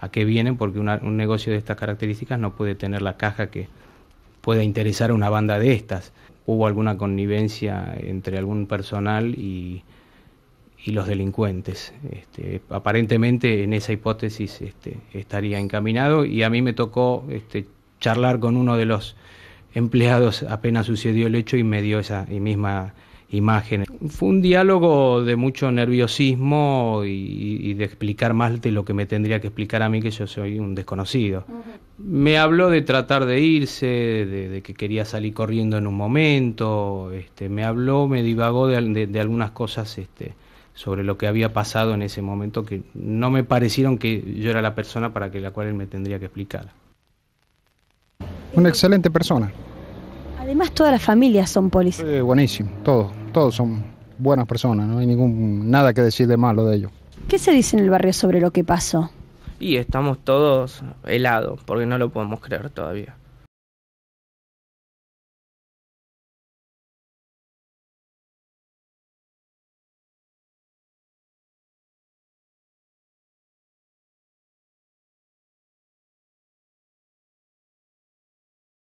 a qué vienen, porque un negocio de estas características no puede tener la caja que pueda interesar a una banda de estas. Hubo alguna connivencia entre algún personal y, y los delincuentes. Este, aparentemente en esa hipótesis este, estaría encaminado y a mí me tocó este, charlar con uno de los empleados apenas sucedió el hecho y me dio esa y misma imágenes. Fue un diálogo de mucho nerviosismo y, de explicar más de lo que me tendría que explicar a mí, que yo soy un desconocido. Me habló de tratar de irse, de, que quería salir corriendo en un momento, este, me habló, me divagó de, algunas cosas este, sobre lo que había pasado en ese momento que no me parecieron que yo era la persona para que la cual él me tendría que explicar. Una excelente persona. Además, todas las familias son policías. buenísimo, todos, todos son buenas personas, no hay ningún nada que decir de malo de ellos. ¿Qué se dice en el barrio sobre lo que pasó? Y estamos todos helados, porque no lo podemos creer todavía.